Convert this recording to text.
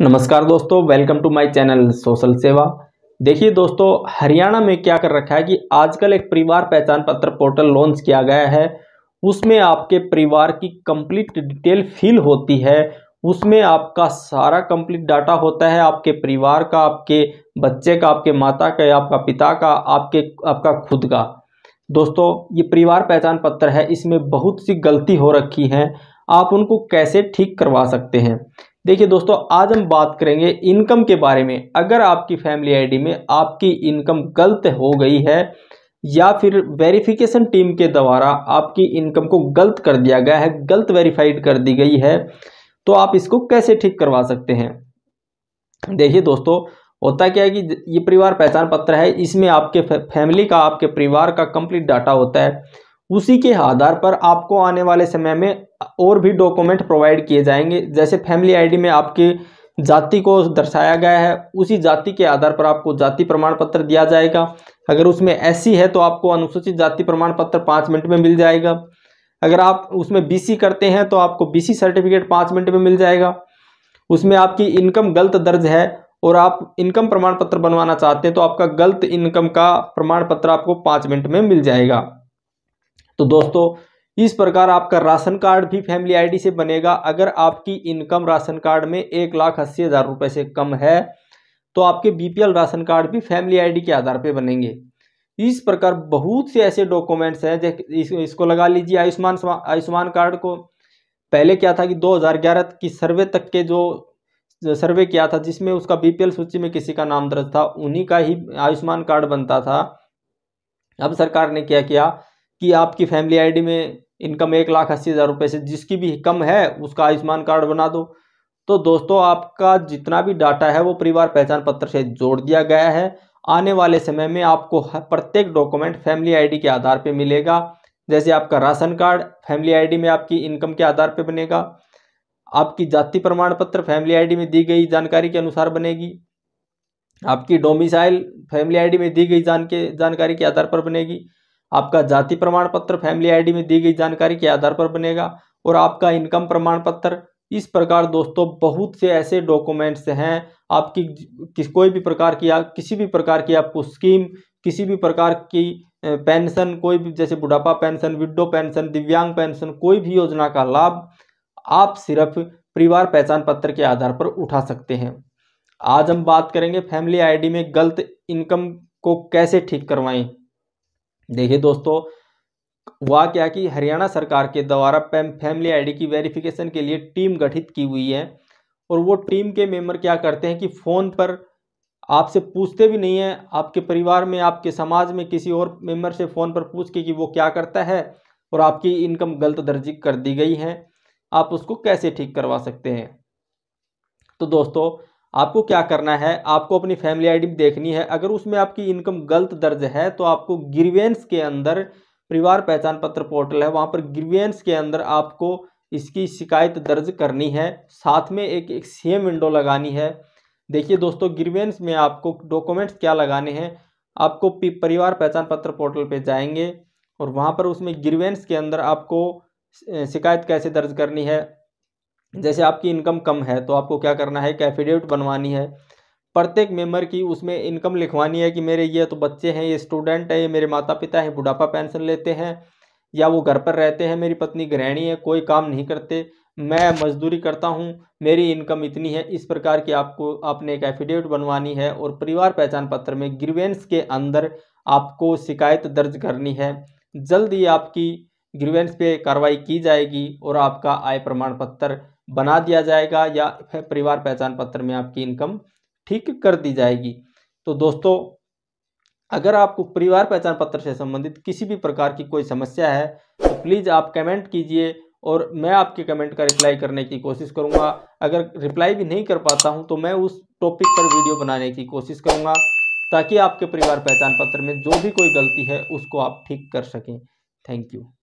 नमस्कार दोस्तों welcome to my channel social सेवा देखिए दोस्तों हरियाणा में क्या कर रखा है कि आजकल एक परिवार पहचान पत्र पोर्टल लॉन्च किया गया है उसमें आपके परिवार की कंप्लीट डिटेल फिल होती है उसमें आपका सारा कंप्लीट डाटा होता है आपके परिवार का आपके बच्चे का आपके माता का आपका पिता का आपके आपका खुद का दोस्तों ये परिवार पहचान पत्र है इसमें बहुत सी गलती हो रखी है आप उनको कैसे ठीक करवा सकते हैं देखिए दोस्तों आज हम बात करेंगे इनकम के बारे में अगर आपकी फैमिली आईडी में आपकी इनकम गलत हो गई है या फिर वेरिफिकेशन टीम के द्वारा आपकी इनकम को गलत कर दिया गया है गलत वेरीफाइड कर दी गई है तो आप इसको कैसे ठीक करवा सकते हैं देखिए दोस्तों होता क्या है कि ये परिवार पहचान पत्र है इसमें आपके फैमिली का आपके परिवार का कंप्लीट डाटा होता है उसी के आधार पर आपको आने वाले समय में और भी डॉक्यूमेंट प्रोवाइड किए जाएंगे जैसे फैमिली आईडी में आपके जाति को दर्शाया गया है उसी जाति के आधार पर आपको जाति प्रमाण पत्र दिया जाएगा अगर उसमें एस है तो आपको अनुसूचित जाति प्रमाण पत्र पाँच मिनट में मिल जाएगा अगर आप उसमें बी करते हैं तो आपको बी सर्टिफिकेट पाँच मिनट में मिल जाएगा उसमें आपकी इनकम गलत दर्ज है और आप इनकम प्रमाण पत्र बनवाना चाहते हैं तो आपका गलत इनकम का प्रमाण पत्र आपको पाँच मिनट में मिल जाएगा तो दोस्तों इस प्रकार आपका राशन कार्ड भी फैमिली आईडी से बनेगा अगर आपकी इनकम राशन कार्ड में एक लाख अस्सी हज़ार रुपये से कम है तो आपके बीपीएल राशन कार्ड भी फैमिली आईडी के आधार पर बनेंगे इस प्रकार बहुत से ऐसे डॉक्यूमेंट्स हैं जैसे इसको लगा लीजिए आयुष्मान आयुष्मान कार्ड को पहले क्या था कि दो की सर्वे तक के जो सर्वे किया था जिसमें उसका बीपीएल सूची में किसी का नाम दर्ज था उन्हीं का ही आयुष्मान कार्ड बनता था अब सरकार ने क्या किया कि आपकी फैमिली आईडी में इनकम एक लाख अस्सी हज़ार रुपये से जिसकी भी कम है उसका आयुष्मान कार्ड बना दो तो दोस्तों आपका जितना भी डाटा है वो परिवार पहचान पत्र से जोड़ दिया गया है आने वाले समय में आपको प्रत्येक डॉक्यूमेंट फैमिली आईडी के आधार पर मिलेगा जैसे आपका राशन कार्ड फैमिली आईडी में आपकी इनकम के आधार पर बनेगा आपकी जाति प्रमाण पत्र फैमिली आईडी में दी गई जानकारी के अनुसार बनेगी आपकी डोमिसाइल फैमिली आईडी में दी गई जान के जानकारी के आधार पर बनेगी आपका जाति प्रमाण पत्र फैमिली आईडी में दी गई जानकारी के आधार पर बनेगा और आपका इनकम प्रमाण पत्र इस प्रकार दोस्तों बहुत से ऐसे डॉक्यूमेंट्स हैं आपकी किस कोई भी प्रकार की आप किसी भी प्रकार की आपको स्कीम किसी भी प्रकार की पेंशन कोई भी जैसे बुढ़ापा पेंशन विडो पेंशन दिव्यांग पेंशन कोई भी योजना का लाभ आप सिर्फ परिवार पहचान पत्र के आधार पर उठा सकते हैं आज हम बात करेंगे फैमिली आईडी में गलत इनकम को कैसे ठीक करवाएं देखिए दोस्तों हुआ क्या कि हरियाणा सरकार के द्वारा फैमिली आईडी की वेरिफिकेशन के लिए टीम गठित की हुई है और वो टीम के मेंबर क्या करते हैं कि फ़ोन पर आपसे पूछते भी नहीं हैं आपके परिवार में आपके समाज में किसी और मेंबर से फ़ोन पर पूछ के कि वो क्या करता है और आपकी इनकम गलत दर्ज कर दी गई है आप उसको कैसे ठीक करवा सकते हैं तो दोस्तों आपको क्या करना है आपको अपनी फैमिली आईडी देखनी है अगर उसमें आपकी इनकम गलत दर्ज है तो आपको ग्रीवेंस के अंदर परिवार पहचान पत्र पोर्टल है वहाँ पर ग्रीवेंस के अंदर आपको इसकी शिकायत दर्ज करनी है साथ में एक एक सेम विंडो लगानी है देखिए दोस्तों ग्रीवेंस में आपको डॉक्यूमेंट्स क्या लगाने हैं आपको परिवार पहचान पत्र पोर्टल पर जाएंगे और वहाँ पर उसमें ग्रीवेंस के अंदर आपको शिकायत कैसे दर्ज करनी है जैसे आपकी इनकम कम है तो आपको क्या करना है कैफिडेविट बनवानी है प्रत्येक मेंबर की उसमें इनकम लिखवानी है कि मेरे ये तो बच्चे हैं ये स्टूडेंट है ये मेरे माता पिता हैं बुढ़ापा पेंशन लेते हैं या वो घर पर रहते हैं मेरी पत्नी गृहणी है कोई काम नहीं करते मैं मजदूरी करता हूँ मेरी इनकम इतनी है इस प्रकार की आपको आपने एक एफिडेविट बनवानी है और परिवार पहचान पत्र में ग्रीवेंस के अंदर आपको शिकायत दर्ज करनी है जल्द ही आपकी ग्रीवेंस पे कार्रवाई की जाएगी और आपका आय प्रमाण पत्र बना दिया जाएगा या परिवार पहचान पत्र में आपकी इनकम ठीक कर दी जाएगी तो दोस्तों अगर आपको परिवार पहचान पत्र से संबंधित किसी भी प्रकार की कोई समस्या है तो प्लीज़ आप कमेंट कीजिए और मैं आपके कमेंट का रिप्लाई करने की कोशिश करूँगा अगर रिप्लाई भी नहीं कर पाता हूँ तो मैं उस टॉपिक पर वीडियो बनाने की कोशिश करूँगा ताकि आपके परिवार पहचान पत्र में जो भी कोई गलती है उसको आप ठीक कर सकें थैंक यू